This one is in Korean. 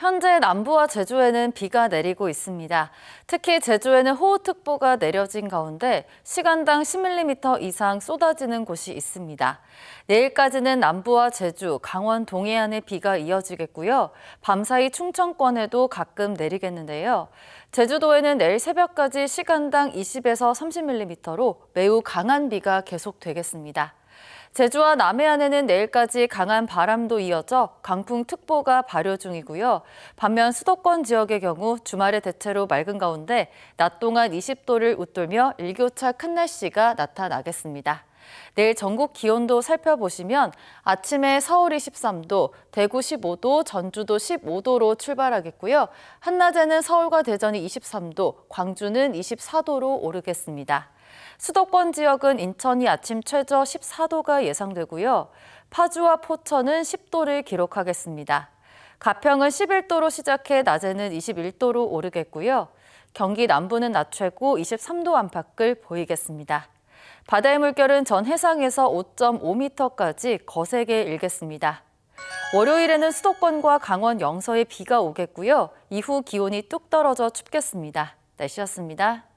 현재 남부와 제주에는 비가 내리고 있습니다. 특히 제주에는 호우특보가 내려진 가운데 시간당 10mm 이상 쏟아지는 곳이 있습니다. 내일까지는 남부와 제주, 강원 동해안에 비가 이어지겠고요. 밤사이 충청권에도 가끔 내리겠는데요. 제주도에는 내일 새벽까지 시간당 20에서 30mm로 매우 강한 비가 계속되겠습니다. 제주와 남해안에는 내일까지 강한 바람도 이어져 강풍특보가 발효 중이고요. 반면 수도권 지역의 경우 주말에 대체로 맑은 가운데 낮 동안 20도를 웃돌며 일교차 큰 날씨가 나타나겠습니다. 내일 전국 기온도 살펴보시면 아침에 서울이 13도, 대구 15도, 전주도 15도로 출발하겠고요. 한낮에는 서울과 대전이 23도, 광주는 24도로 오르겠습니다. 수도권 지역은 인천이 아침 최저 14도가 예상되고요. 파주와 포천은 10도를 기록하겠습니다. 가평은 11도로 시작해 낮에는 21도로 오르겠고요. 경기 남부는 낮 최고 23도 안팎을 보이겠습니다. 바다의 물결은 전 해상에서 5.5m까지 거세게 일겠습니다. 월요일에는 수도권과 강원 영서에 비가 오겠고요. 이후 기온이 뚝 떨어져 춥겠습니다. 날씨였습니다.